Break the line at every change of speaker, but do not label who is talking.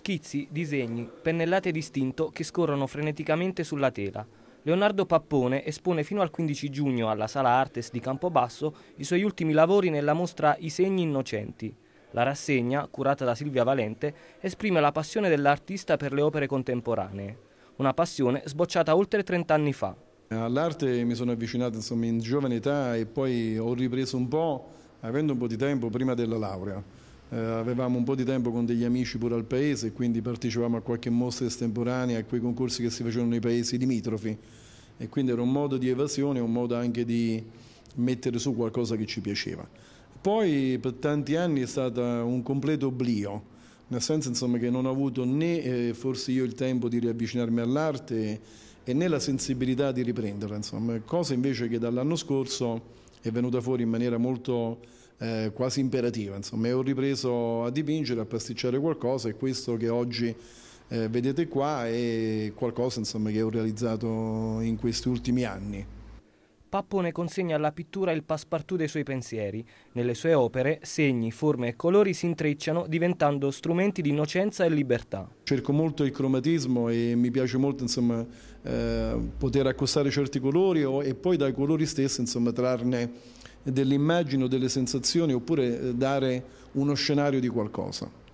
Schizzi, disegni, pennellate di stinto che scorrono freneticamente sulla tela. Leonardo Pappone espone fino al 15 giugno alla Sala Artes di Campobasso i suoi ultimi lavori nella mostra I segni innocenti. La rassegna, curata da Silvia Valente, esprime la passione dell'artista per le opere contemporanee. Una passione sbocciata oltre 30
anni fa. All'arte mi sono avvicinato insomma, in giovane età e poi ho ripreso un po', avendo un po' di tempo prima della laurea eh, avevamo un po' di tempo con degli amici pure al paese, quindi partecipavamo a qualche mostra estemporanea, a quei concorsi che si facevano nei paesi limitrofi e quindi era un modo di evasione, un modo anche di mettere su qualcosa che ci piaceva. Poi per tanti anni è stato un completo oblio, nel senso insomma, che non ho avuto né eh, forse io il tempo di riavvicinarmi all'arte e né la sensibilità di riprenderla, insomma. cosa invece che dall'anno scorso è venuta fuori in maniera molto eh, quasi imperativa, insomma, e ho ripreso a dipingere, a pasticciare qualcosa e questo che oggi eh, vedete qua è qualcosa insomma, che ho realizzato in questi ultimi anni.
Pappone consegna alla pittura il passepartout dei suoi pensieri. Nelle sue opere, segni, forme e colori si intrecciano diventando strumenti di innocenza e libertà.
Cerco molto il cromatismo e mi piace molto insomma, eh, poter accostare certi colori e poi dai colori stessi insomma, trarne dell'immagine o delle sensazioni oppure eh, dare uno scenario di qualcosa.